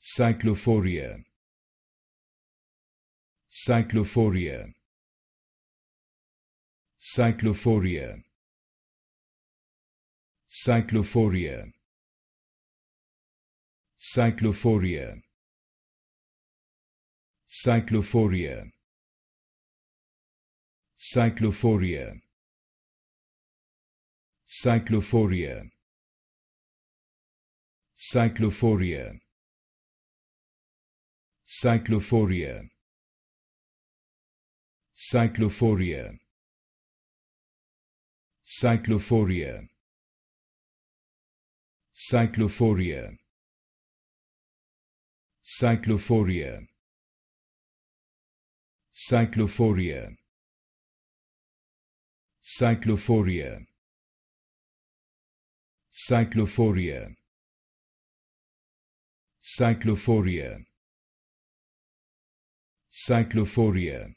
cyclophoria cyclophoria cyclophoria cyclophoria cyclophoria cyclophoria cyclophoria cyclophoria cyclophoria cyclophoria cyclophoria cyclophoria cyclophoria cyclophoria cyclophoria cyclophoria cyclophoria cyclophoria cyclophoria